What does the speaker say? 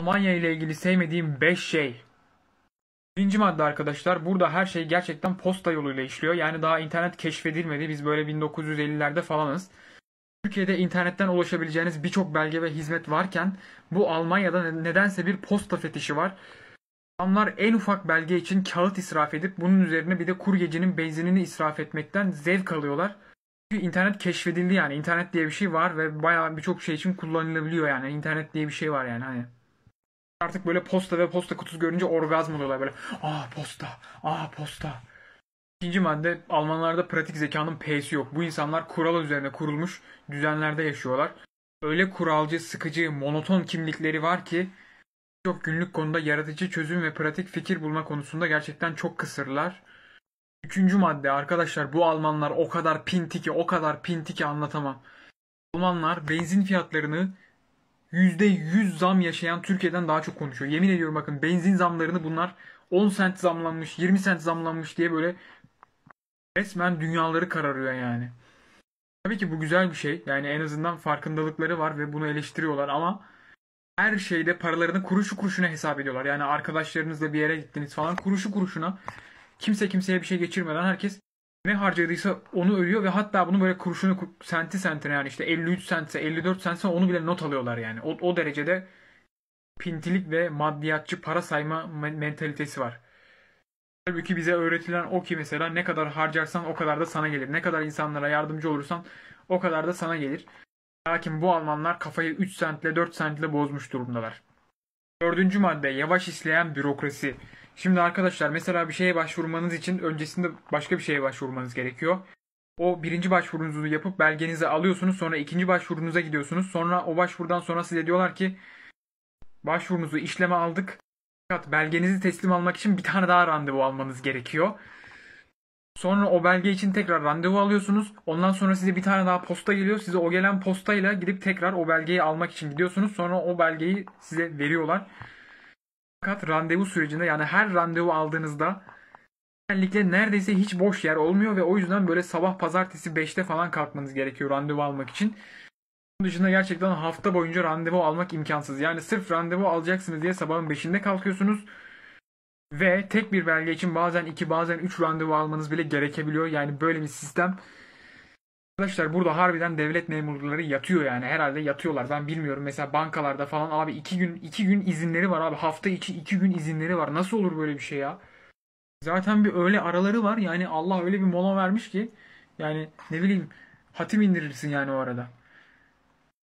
Almanya ile ilgili sevmediğim 5 şey. Birinci madde arkadaşlar burada her şey gerçekten posta yoluyla işliyor. Yani daha internet keşfedilmedi. Biz böyle 1950'lerde falanız. Türkiye'de internetten ulaşabileceğiniz birçok belge ve hizmet varken bu Almanya'da nedense bir posta fetişi var. Adamlar en ufak belge için kağıt israf edip bunun üzerine bir de kuryecinin benzinini israf etmekten zevk alıyorlar. Çünkü internet keşfedildi yani. internet diye bir şey var ve bayağı birçok şey için kullanılabiliyor yani. internet diye bir şey var yani hani artık böyle posta ve posta kutusu görünce orgazm oluyorlar böyle. Aa posta, aa posta. İkinci madde Almanlarda pratik zekanın P'si yok. Bu insanlar kural üzerine kurulmuş düzenlerde yaşıyorlar. Öyle kuralcı, sıkıcı, monoton kimlikleri var ki çok günlük konuda yaratıcı çözüm ve pratik fikir bulma konusunda gerçekten çok kısırlar. Üçüncü madde arkadaşlar bu Almanlar o kadar pinti ki o kadar pinti ki anlatamam. Almanlar benzin fiyatlarını %100 zam yaşayan Türkiye'den daha çok konuşuyor. Yemin ediyorum bakın benzin zamlarını bunlar 10 sent zamlanmış, 20 sent zamlanmış diye böyle resmen dünyaları kararıyor yani. Tabii ki bu güzel bir şey. Yani en azından farkındalıkları var ve bunu eleştiriyorlar ama her şeyde paralarını kuruşu kuruşuna hesap ediyorlar. Yani arkadaşlarınızla bir yere gittiniz falan kuruşu kuruşuna kimse kimseye bir şey geçirmeden herkes ne harcadıysa onu ölüyor ve hatta bunun böyle kuruşunu senti sentine yani işte 53 sentse 54 sentse onu bile not alıyorlar yani. O, o derecede pintilik ve maddiyatçı para sayma mentalitesi var. Halbuki bize öğretilen o ki mesela ne kadar harcarsan o kadar da sana gelir. Ne kadar insanlara yardımcı olursan o kadar da sana gelir. Lakin bu Almanlar kafayı 3 sentle 4 sentle bozmuş durumdalar. Dördüncü madde yavaş işleyen bürokrasi. Şimdi arkadaşlar mesela bir şeye başvurmanız için öncesinde başka bir şeye başvurmanız gerekiyor. O birinci başvurunuzu yapıp belgenizi alıyorsunuz sonra ikinci başvurunuza gidiyorsunuz. Sonra o başvurudan sonra size diyorlar ki başvurunuzu işleme aldık. Fakat belgenizi teslim almak için bir tane daha randevu almanız gerekiyor. Sonra o belge için tekrar randevu alıyorsunuz. Ondan sonra size bir tane daha posta geliyor. Size o gelen postayla gidip tekrar o belgeyi almak için gidiyorsunuz. Sonra o belgeyi size veriyorlar. Fakat randevu sürecinde yani her randevu aldığınızda genellikle neredeyse hiç boş yer olmuyor ve o yüzden böyle sabah pazartesi 5'te falan kalkmanız gerekiyor randevu almak için. Bunun dışında gerçekten hafta boyunca randevu almak imkansız. Yani sırf randevu alacaksınız diye sabahın 5'inde kalkıyorsunuz. Ve tek bir belge için bazen iki bazen üç randevu almanız bile gerekebiliyor. Yani böyle bir sistem. Arkadaşlar burada harbiden devlet memurları yatıyor yani herhalde yatıyorlar ben bilmiyorum mesela bankalarda falan abi iki gün iki gün izinleri var abi hafta içi iki gün izinleri var nasıl olur böyle bir şey ya zaten bir öyle araları var yani Allah öyle bir mola vermiş ki yani ne bileyim hatim indirirsin yani o arada.